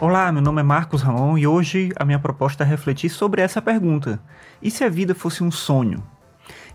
Olá, meu nome é Marcos Ramon e hoje a minha proposta é refletir sobre essa pergunta: e se a vida fosse um sonho?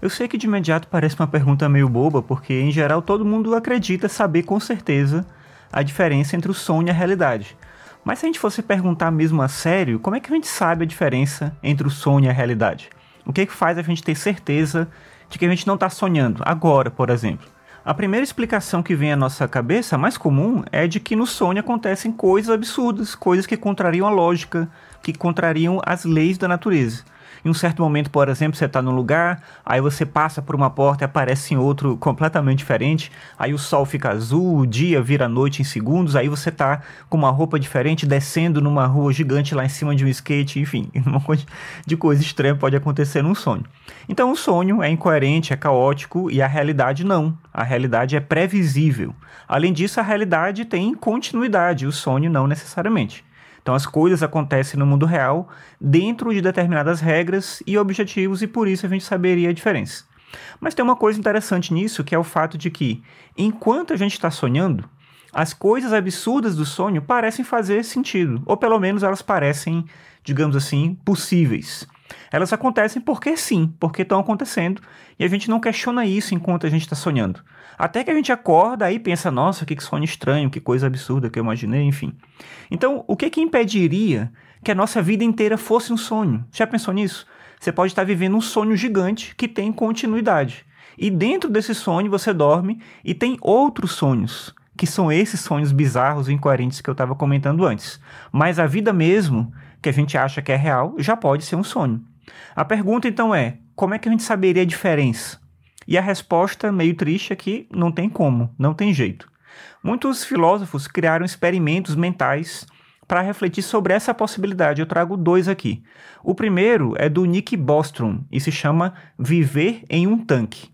Eu sei que de imediato parece uma pergunta meio boba, porque em geral todo mundo acredita saber com certeza a diferença entre o sonho e a realidade. Mas se a gente fosse perguntar mesmo a sério, como é que a gente sabe a diferença entre o sonho e a realidade? O que é que faz a gente ter certeza de que a gente não está sonhando agora, por exemplo? A primeira explicação que vem à nossa cabeça, a mais comum, é de que no sonho acontecem coisas absurdas, coisas que contrariam a lógica, que contrariam as leis da natureza. Em um certo momento, por exemplo, você está num lugar, aí você passa por uma porta e aparece em outro completamente diferente, aí o sol fica azul, o dia vira noite em segundos, aí você está com uma roupa diferente, descendo numa rua gigante lá em cima de um skate, enfim, uma coisa de coisa estranha pode acontecer num sonho. Então o sonho é incoerente, é caótico e a realidade não. A realidade é previsível. Além disso, a realidade tem continuidade, o sonho não necessariamente. Então as coisas acontecem no mundo real dentro de determinadas regras e objetivos e por isso a gente saberia a diferença. Mas tem uma coisa interessante nisso, que é o fato de que enquanto a gente está sonhando, as coisas absurdas do sonho parecem fazer sentido, ou pelo menos elas parecem, digamos assim, possíveis. Elas acontecem porque sim, porque estão acontecendo, e a gente não questiona isso enquanto a gente está sonhando. Até que a gente acorda e pensa, nossa, que sonho estranho, que coisa absurda que eu imaginei, enfim. Então, o que que impediria que a nossa vida inteira fosse um sonho? Já pensou nisso? Você pode estar vivendo um sonho gigante que tem continuidade. E dentro desse sonho você dorme e tem outros sonhos, que são esses sonhos bizarros e incoerentes que eu estava comentando antes. Mas a vida mesmo, que a gente acha que é real, já pode ser um sonho. A pergunta então é: como é que a gente saberia a diferença e a resposta, meio triste, é que não tem como, não tem jeito. Muitos filósofos criaram experimentos mentais para refletir sobre essa possibilidade. Eu trago dois aqui. O primeiro é do Nick Bostrom e se chama Viver em um Tanque.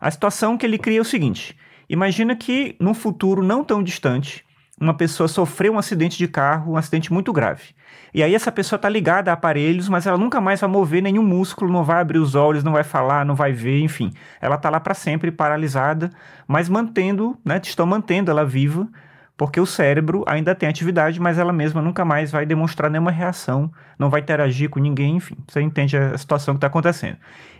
A situação que ele cria é o seguinte: imagina que num futuro não tão distante, uma pessoa sofreu um acidente de carro, um acidente muito grave. E aí essa pessoa está ligada a aparelhos, mas ela nunca mais vai mover nenhum músculo, não vai abrir os olhos, não vai falar, não vai ver, enfim. Ela está lá para sempre paralisada, mas mantendo, né, estão mantendo ela viva porque o cérebro ainda tem atividade, mas ela mesma nunca mais vai demonstrar nenhuma reação, não vai interagir com ninguém, enfim, você entende a situação que está acontecendo.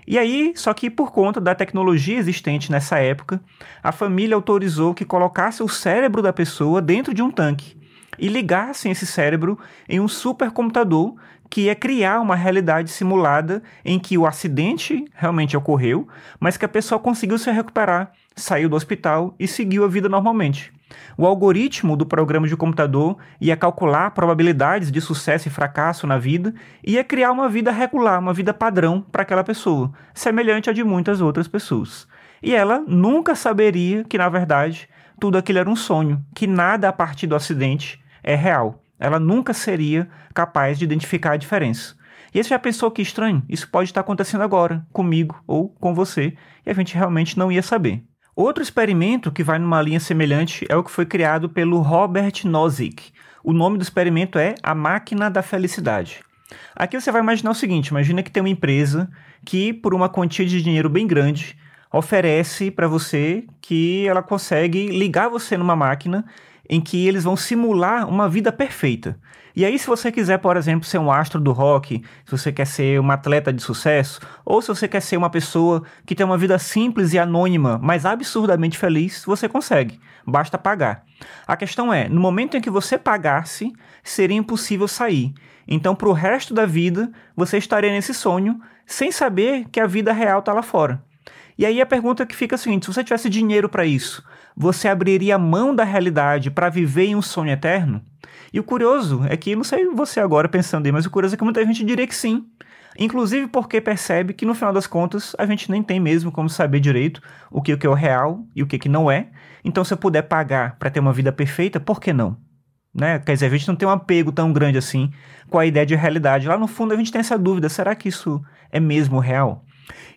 E aí, só que por conta da tecnologia existente nessa época, a família autorizou que colocasse o cérebro da pessoa dentro de um tanque e ligassem esse cérebro em um supercomputador que é criar uma realidade simulada em que o acidente realmente ocorreu, mas que a pessoa conseguiu se recuperar, saiu do hospital e seguiu a vida normalmente. O algoritmo do programa de computador ia calcular probabilidades de sucesso e fracasso na vida e ia criar uma vida regular, uma vida padrão para aquela pessoa, semelhante à de muitas outras pessoas. E ela nunca saberia que, na verdade, tudo aquilo era um sonho, que nada a partir do acidente é real. Ela nunca seria capaz de identificar a diferença. E você já pensou que estranho? Isso pode estar acontecendo agora, comigo ou com você, e a gente realmente não ia saber. Outro experimento que vai numa linha semelhante é o que foi criado pelo Robert Nozick. O nome do experimento é A Máquina da Felicidade. Aqui você vai imaginar o seguinte: imagina que tem uma empresa que, por uma quantia de dinheiro bem grande, oferece para você que ela consegue ligar você numa máquina em que eles vão simular uma vida perfeita. E aí, se você quiser, por exemplo, ser um astro do rock, se você quer ser um atleta de sucesso, ou se você quer ser uma pessoa que tem uma vida simples e anônima, mas absurdamente feliz, você consegue. Basta pagar. A questão é, no momento em que você pagasse, seria impossível sair. Então, para o resto da vida, você estaria nesse sonho, sem saber que a vida real está lá fora. E aí a pergunta que fica é a seguinte: se você tivesse dinheiro para isso, você abriria mão da realidade para viver em um sonho eterno? E o curioso é que, não sei você agora pensando aí, mas o curioso é que muita gente diria que sim. Inclusive porque percebe que no final das contas a gente nem tem mesmo como saber direito o que, que é o real e o que, que não é. Então, se eu puder pagar para ter uma vida perfeita, por que não? Né? Quer dizer, a gente não tem um apego tão grande assim com a ideia de realidade. Lá no fundo a gente tem essa dúvida: será que isso é mesmo real?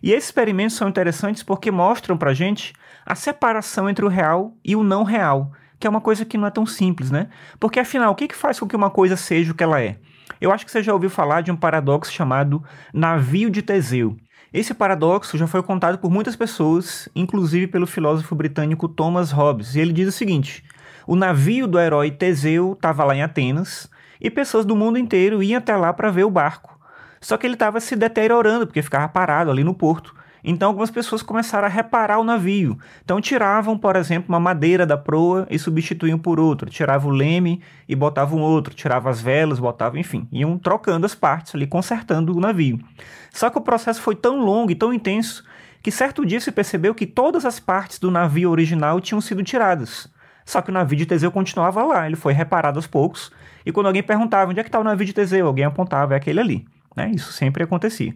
E esses experimentos são interessantes porque mostram para gente a separação entre o real e o não real, que é uma coisa que não é tão simples, né? Porque afinal, o que, é que faz com que uma coisa seja o que ela é? Eu acho que você já ouviu falar de um paradoxo chamado navio de Teseu. Esse paradoxo já foi contado por muitas pessoas, inclusive pelo filósofo britânico Thomas Hobbes, e ele diz o seguinte: o navio do herói Teseu estava lá em Atenas e pessoas do mundo inteiro iam até lá para ver o barco. Só que ele estava se deteriorando porque ficava parado ali no porto. Então algumas pessoas começaram a reparar o navio. Então tiravam, por exemplo, uma madeira da proa e substituíam por outra. Tiravam o leme e botavam outro. Tiravam as velas, botavam, enfim, iam trocando as partes ali, consertando o navio. Só que o processo foi tão longo e tão intenso que certo dia se percebeu que todas as partes do navio original tinham sido tiradas. Só que o navio de Teseu continuava lá, ele foi reparado aos poucos. E quando alguém perguntava onde é que está o navio de Teseu, alguém apontava, é aquele ali. Né? Isso sempre acontecia.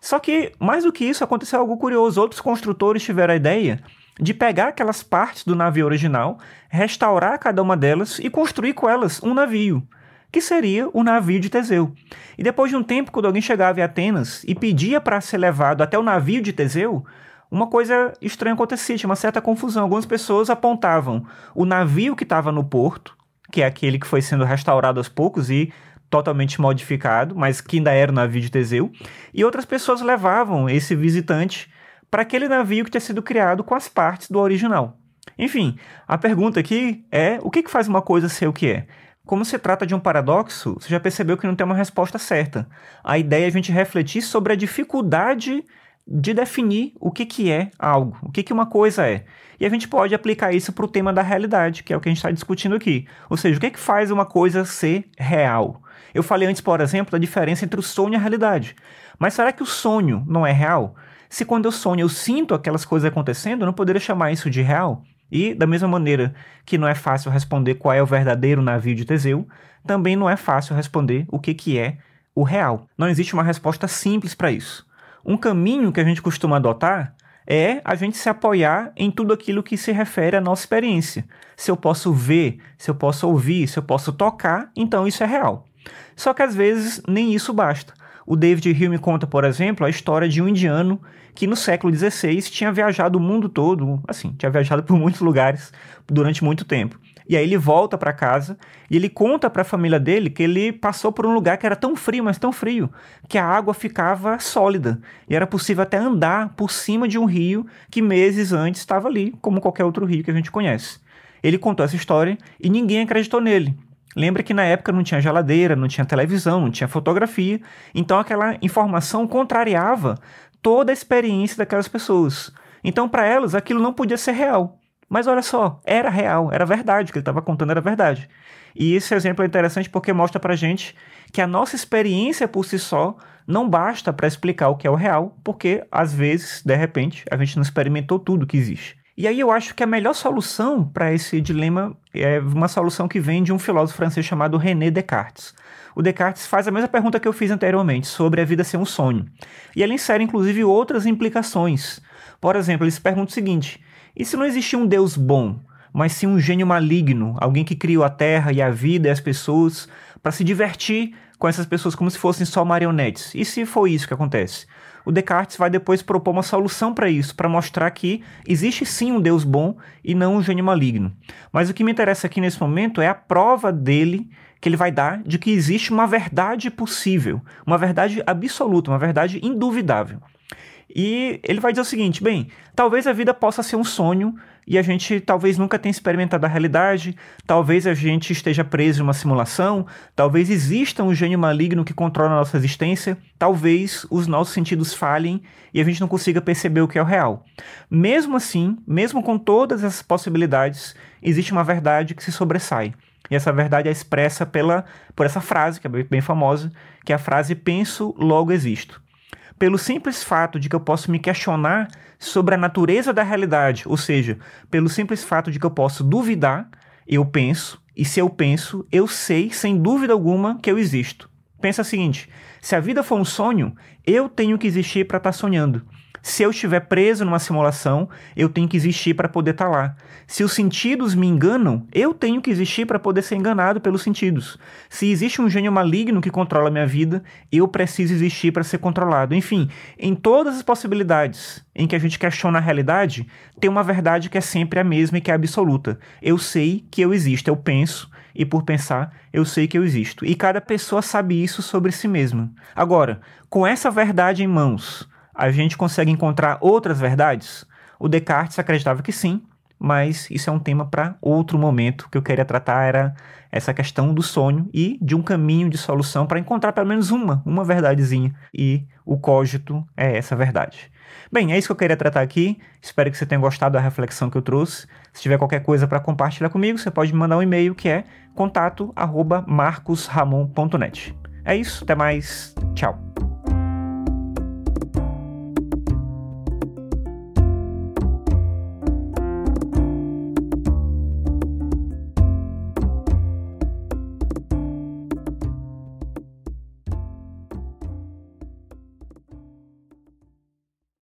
Só que, mais do que isso, aconteceu algo curioso. Outros construtores tiveram a ideia de pegar aquelas partes do navio original, restaurar cada uma delas e construir com elas um navio, que seria o navio de Teseu. E depois de um tempo, quando alguém chegava em Atenas e pedia para ser levado até o navio de Teseu, uma coisa estranha acontecia, tinha uma certa confusão. Algumas pessoas apontavam o navio que estava no porto, que é aquele que foi sendo restaurado aos poucos e totalmente modificado, mas que ainda era o navio de Teseu, e outras pessoas levavam esse visitante para aquele navio que tinha sido criado com as partes do original. Enfim, a pergunta aqui é: o que, que faz uma coisa ser o que é? Como se trata de um paradoxo, você já percebeu que não tem uma resposta certa. A ideia é a gente refletir sobre a dificuldade de definir o que, que é algo, o que, que uma coisa é. E a gente pode aplicar isso para o tema da realidade, que é o que a gente está discutindo aqui. Ou seja, o que, que faz uma coisa ser real? Eu falei antes, por exemplo, da diferença entre o sonho e a realidade. Mas será que o sonho não é real? Se quando eu sonho eu sinto aquelas coisas acontecendo, eu não poderia chamar isso de real? E, da mesma maneira que não é fácil responder qual é o verdadeiro navio de Teseu, também não é fácil responder o que, que é o real. Não existe uma resposta simples para isso. Um caminho que a gente costuma adotar é a gente se apoiar em tudo aquilo que se refere à nossa experiência. Se eu posso ver, se eu posso ouvir, se eu posso tocar, então isso é real. Só que às vezes nem isso basta. O David Hume conta, por exemplo, a história de um indiano que no século XVI tinha viajado o mundo todo, assim, tinha viajado por muitos lugares durante muito tempo. E aí ele volta para casa e ele conta para a família dele que ele passou por um lugar que era tão frio, mas tão frio, que a água ficava sólida e era possível até andar por cima de um rio que meses antes estava ali, como qualquer outro rio que a gente conhece. Ele contou essa história e ninguém acreditou nele. Lembra que na época não tinha geladeira, não tinha televisão, não tinha fotografia, então aquela informação contrariava toda a experiência daquelas pessoas. Então, para elas, aquilo não podia ser real. Mas olha só, era real, era verdade, o que ele estava contando era verdade. E esse exemplo é interessante porque mostra para gente que a nossa experiência por si só não basta para explicar o que é o real, porque às vezes, de repente, a gente não experimentou tudo que existe. E aí eu acho que a melhor solução para esse dilema é uma solução que vem de um filósofo francês chamado René Descartes. O Descartes faz a mesma pergunta que eu fiz anteriormente sobre a vida ser um sonho. E ele insere inclusive outras implicações. Por exemplo, ele se pergunta o seguinte: e se não existia um Deus bom, mas sim um gênio maligno, alguém que criou a terra e a vida e as pessoas para se divertir com essas pessoas como se fossem só marionetes? E se foi isso que acontece? O Descartes vai depois propor uma solução para isso, para mostrar que existe sim um Deus bom e não um gênio maligno. Mas o que me interessa aqui nesse momento é a prova dele que ele vai dar de que existe uma verdade possível, uma verdade absoluta, uma verdade induvidável. E ele vai dizer o seguinte: bem, talvez a vida possa ser um sonho e a gente talvez nunca tenha experimentado a realidade, talvez a gente esteja preso em uma simulação, talvez exista um gênio maligno que controla a nossa existência, talvez os nossos sentidos falhem e a gente não consiga perceber o que é o real. Mesmo assim, mesmo com todas essas possibilidades, existe uma verdade que se sobressai. E essa verdade é expressa pela, por essa frase, que é bem famosa, que é a frase penso, logo existo pelo simples fato de que eu posso me questionar sobre a natureza da realidade, ou seja, pelo simples fato de que eu posso duvidar, eu penso, e se eu penso, eu sei sem dúvida alguma que eu existo. Pensa o seguinte: se a vida for um sonho, eu tenho que existir para estar tá sonhando. Se eu estiver preso numa simulação, eu tenho que existir para poder estar tá lá. Se os sentidos me enganam, eu tenho que existir para poder ser enganado pelos sentidos. Se existe um gênio maligno que controla a minha vida, eu preciso existir para ser controlado. Enfim, em todas as possibilidades em que a gente questiona a realidade, tem uma verdade que é sempre a mesma e que é absoluta. Eu sei que eu existo, eu penso, e por pensar, eu sei que eu existo. E cada pessoa sabe isso sobre si mesma. Agora, com essa verdade em mãos, a gente consegue encontrar outras verdades? O Descartes acreditava que sim, mas isso é um tema para outro momento. O que eu queria tratar era essa questão do sonho e de um caminho de solução para encontrar pelo menos uma, uma verdadezinha. E o cogito é essa verdade. Bem, é isso que eu queria tratar aqui. Espero que você tenha gostado da reflexão que eu trouxe. Se tiver qualquer coisa para compartilhar comigo, você pode me mandar um e-mail que é contato@marcosramon.net. É isso, até mais. Tchau.